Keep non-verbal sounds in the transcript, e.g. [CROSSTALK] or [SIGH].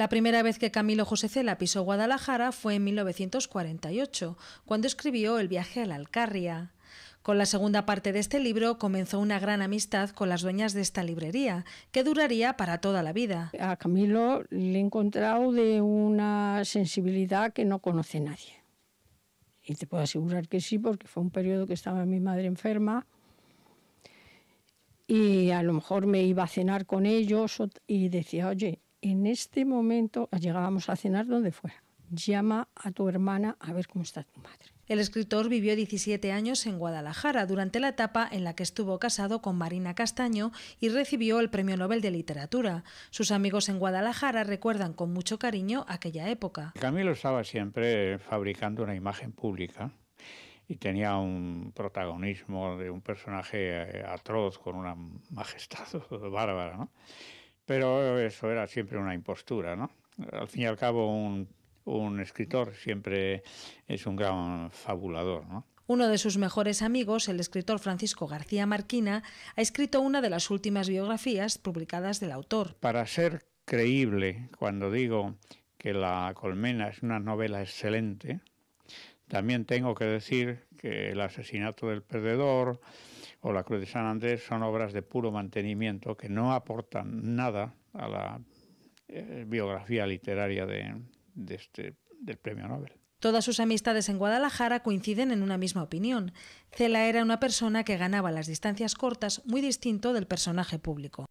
La primera vez que Camilo José Cela pisó Guadalajara fue en 1948, cuando escribió El viaje a la Alcarria. Con la segunda parte de este libro comenzó una gran amistad con las dueñas de esta librería, que duraría para toda la vida. A Camilo le he encontrado de una sensibilidad que no conoce nadie. Y te puedo asegurar que sí, porque fue un periodo que estaba mi madre enferma y a lo mejor me iba a cenar con ellos y decía, oye, en este momento llegábamos a cenar donde fuera. Llama a tu hermana a ver cómo está tu madre. El escritor vivió 17 años en Guadalajara durante la etapa en la que estuvo casado con Marina Castaño y recibió el Premio Nobel de Literatura. Sus amigos en Guadalajara recuerdan con mucho cariño aquella época. Camilo estaba siempre fabricando una imagen pública y tenía un protagonismo de un personaje eh, atroz con una majestad [LAUGHS] bárbara. ¿no? Pero eso era siempre una impostura, ¿no? Al fin y al cabo, un, escritor siempre es un gran fabulador, Uno de sus mejores amigos, el escritor Francisco García Marquina, ha escrito una de las últimas biografías publicadas del autor. Para ser creíble, cuando digo que La Colmena es una novela excelente, también tengo que decir que El asesinato del perdedor, o la Cruz de San Andrés son obras de puro mantenimiento que no aportan nada a la eh, biografía literaria de este, del premio Nobel. Todas sus amistades en Guadalajara coinciden en una misma opinión. Cela era una persona que ganaba las distancias cortas muy distinto del personaje público.